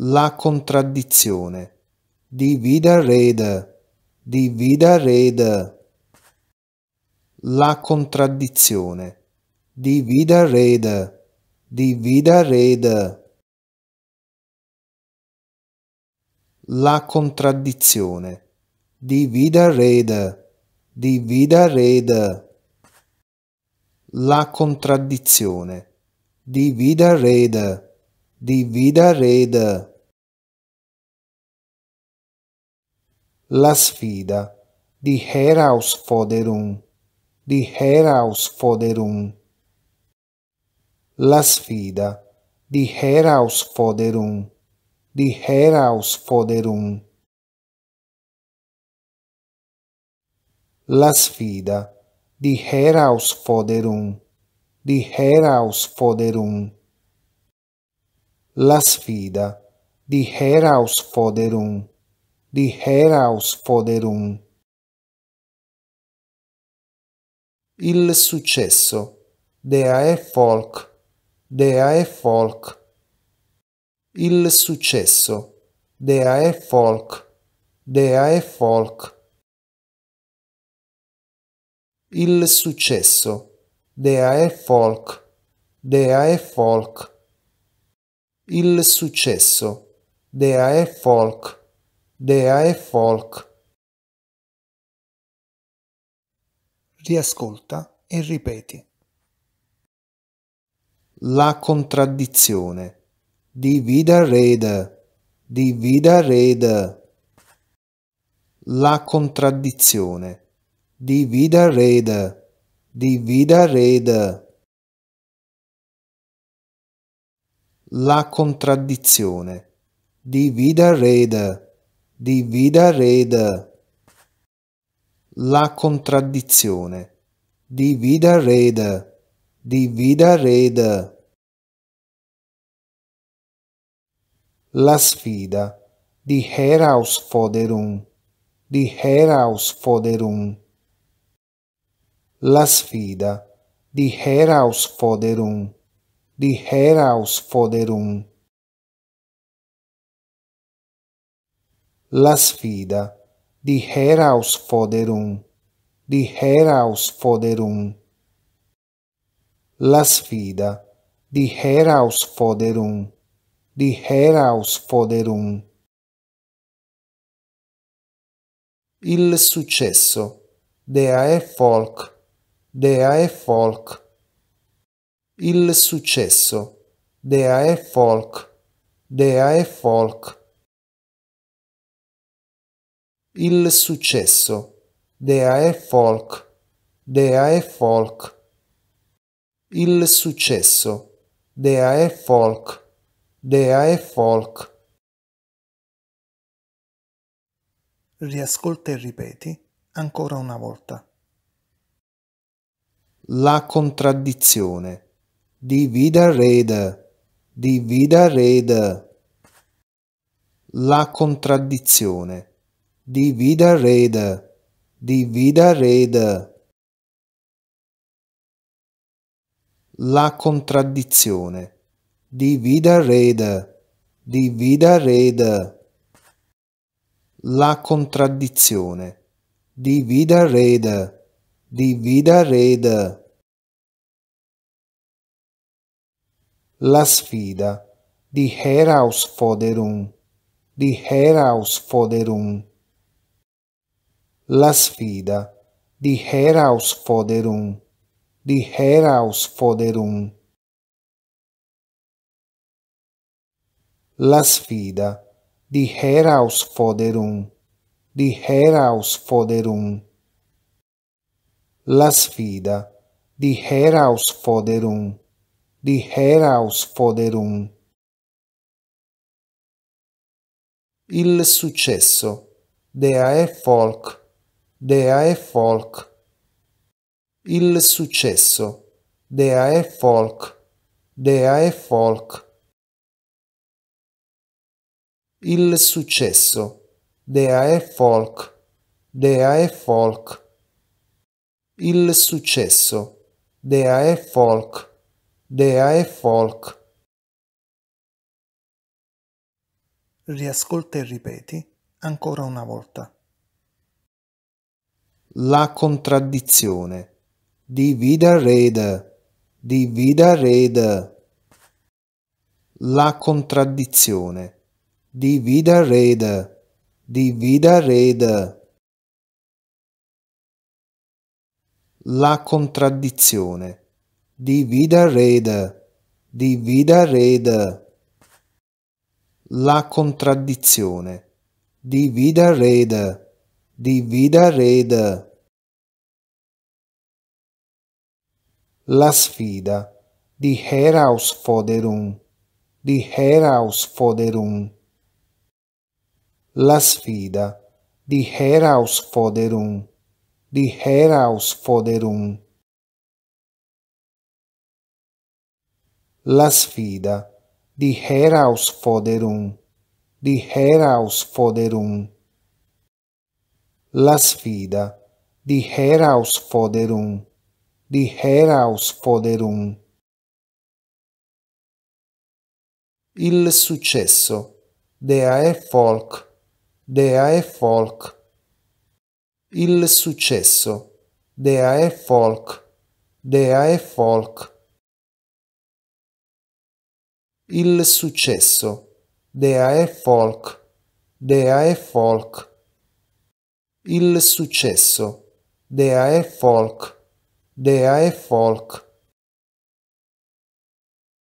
la contraddizione. Divida Widerrede, Divida Widerrede. La contraddizione. Divida Widerrede, Divida Widerrede. La contraddizione. Divida Widerrede, Divida Widerrede. La contraddizione. Divida Widerrede, Divida reda. Las fida. Die Herausforderung. Di Herausforderung. Las fida. Die Herausforderung. Die Herausforderung. Las Heraus Foderum, Herausforderung. Heraus Herausforderung. La sfida di Herausforderung, di Herausforderung. Il successo, Folk Erfolg, der Folk Il successo, Folk Erfolg, der Folk Il successo, der Erfolg, der Erfolg il successo. Dea e folk, dea e folk. Riascolta e ripeti. La contraddizione. Divida vida rede, di rede. La contraddizione. Divida vida rede, di rede. La contraddizione. Divida Widerrede. Divida Widerrede. La contraddizione. Divida Widerrede. Divida Widerrede. La sfida. Die Herausforderung. Die Herausforderung. La sfida. Die Herausforderung die Herausforderung. La sfida, di Heraus die di Heraus Herausforderung. La sfida, di Heraus die di Heraus Herausforderung. Il successo, Folk Erfolg, der Folk. Il successo. Dea e folk. Dea e folk. Il successo. Dea e folk. Dea e folk. Il successo. Dea e folk. Dea e folk. Riascolta e ripeti ancora una volta. La contraddizione. Divida Widerrede. divida Widerrede. La contraddizione. divida Widerrede. divida Widerrede. La contraddizione. divida Widerrede. divida Widerrede. La contraddizione. divida Widerrede. divida Widerrede. la sfida di Foderum, di herausforderung. La sfida di Foderum, di herausforderung. La sfida di Foderum, di herausforderung. La sfida di Foderum. die herausforderung. Il successo. Folk Erfolg. Der Folk Il successo. Folk Erfolg. Der Folk Il successo. Folk Erfolg. Der Folk Il successo. Der Erfolg. Dea e Folk. Riascolta e ripeti ancora una volta. La contraddizione. Divida Widerrede. Divida Widerrede. La contraddizione. Divida Widerrede. Divida Widerrede. La contraddizione Divida Widerrede, Divida Widerrede. La contraddizione, Divida Widerrede, Divida Widerrede. La sfida, die Herausforderung, die Herausforderung. La sfida, die Herausforderung, die Herausforderung. La sfida di Herausforderung, di Herausforderung. La sfida di Herausforderung, di Herausforderung. Il successo, Folk Erfolg, der Folk Il successo, Folk, Erfolg, der Folk. Il successo. Dea e folk. Dea e folk. Il successo. Dea e folk. Dea e folk.